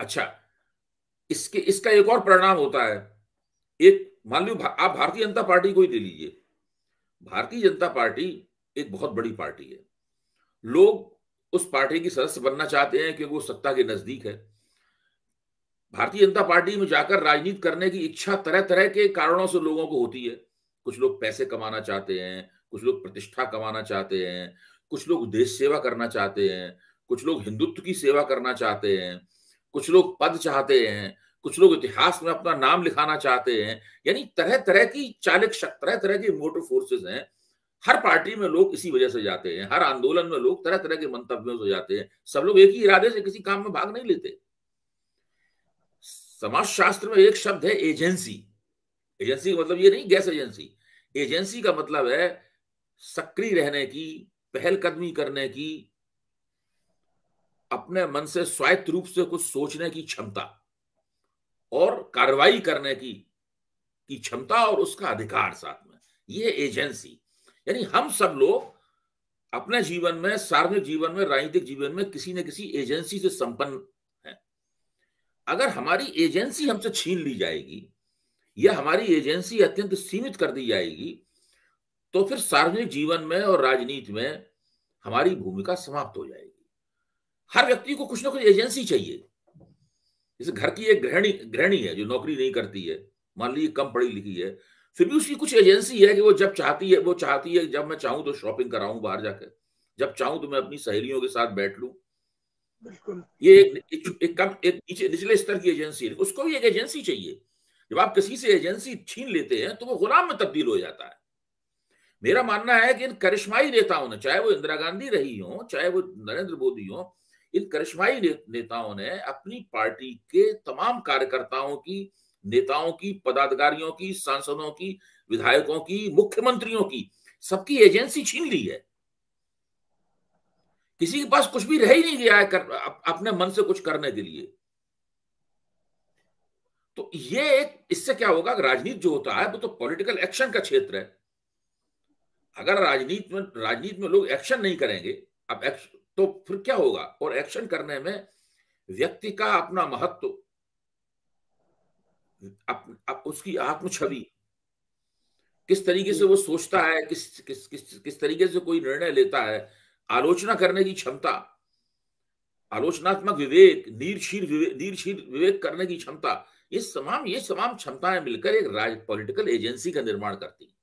अच्छा इसके इसका एक और परिणाम होता है एक मान लो भा, आप भारतीय जनता पार्टी को ही ले लीजिए भारतीय जनता पार्टी एक बहुत बड़ी पार्टी है लोग उस पार्टी की सदस्य बनना चाहते हैं क्योंकि वो सत्ता के नजदीक है भारतीय जनता पार्टी में जाकर राजनीति करने की इच्छा तरह तरह के कारणों से लोगों को होती है कुछ लोग पैसे कमाना चाहते हैं कुछ लोग प्रतिष्ठा कमाना चाहते हैं कुछ लोग देश सेवा करना चाहते हैं कुछ लोग हिंदुत्व की सेवा करना चाहते हैं कुछ लोग पद चाहते हैं कुछ लोग इतिहास में अपना नाम लिखाना चाहते हैं यानी तरह तरह की चालक शक्त तरह तरह की मोटर फोर्सेस हैं हर पार्टी में लोग इसी वजह से जाते हैं हर आंदोलन में लोग तरह तरह के मंतव्यों से जाते हैं सब लोग एक ही इरादे से किसी काम में भाग नहीं लेते समाज शास्त्र में एक शब्द है एजेंसी एजेंसी का मतलब ये नहीं गैस एजेंसी एजेंसी का मतलब है सक्रिय रहने की पहलकदमी करने की अपने मन से स्वायत्त रूप से कुछ सोचने की क्षमता और कार्रवाई करने की की क्षमता और उसका अधिकार साथ में यह एजेंसी यानी हम सब लोग अपने जीवन में सार्वजनिक जीवन में राजनीतिक जीवन में किसी न किसी एजेंसी से संपन्न है अगर हमारी एजेंसी हमसे छीन ली जाएगी या हमारी एजेंसी अत्यंत सीमित कर दी जाएगी तो फिर सार्वजनिक जीवन में और राजनीति में हमारी भूमिका समाप्त हो जाएगी हर व्यक्ति को कुछ ना कुछ एजेंसी चाहिए जैसे घर की एक गृहणी गृहणी है जो नौकरी नहीं करती है मान लीजिए कम पढ़ी लिखी है फिर भी उसकी कुछ एजेंसी है कि वो जब चाहती है वो चाहती है जब मैं चाहूं तो शॉपिंग कराऊं बाहर जाकर जब चाहूं तो मैं अपनी सहेलियों के साथ बैठ लू ये एक, एक, एक कम एक निचले स्तर की एजेंसी है उसको भी एक एजेंसी चाहिए जब आप किसी से एजेंसी छीन लेते हैं तो वो गुलाम में तब्दील हो जाता है मेरा मानना है कि इन करिश्माई नेताओं ने चाहे वो इंदिरा गांधी रही हो चाहे वो नरेंद्र मोदी हो इन करिश्माई ने, नेताओं ने अपनी पार्टी के तमाम कार्यकर्ताओं की नेताओं की पदाधिकारियों की सांसदों की विधायकों की मुख्यमंत्रियों की सबकी एजेंसी छीन ली है किसी के पास कुछ भी रह ही नहीं गया है कर, अप, अपने मन से कुछ करने के लिए तो ये एक इससे क्या होगा राजनीति जो होता है वो तो पॉलिटिकल एक्शन का क्षेत्र है अगर राजनीति में राजनीति में लोग एक्शन नहीं करेंगे अब एक्शन तो फिर क्या होगा और एक्शन करने में व्यक्ति का अपना महत्व अप, अप, उसकी आत्म छवि किस तरीके से वो सोचता है किस किस किस किस तरीके से कोई निर्णय लेता है आलोचना करने की क्षमता आलोचनात्मक विवेक नीरशीर विवेक नीरशीर विवेक करने की क्षमता ये तमाम ये तमाम क्षमताएं मिलकर एक राज पॉलिटिकल एजेंसी का निर्माण करती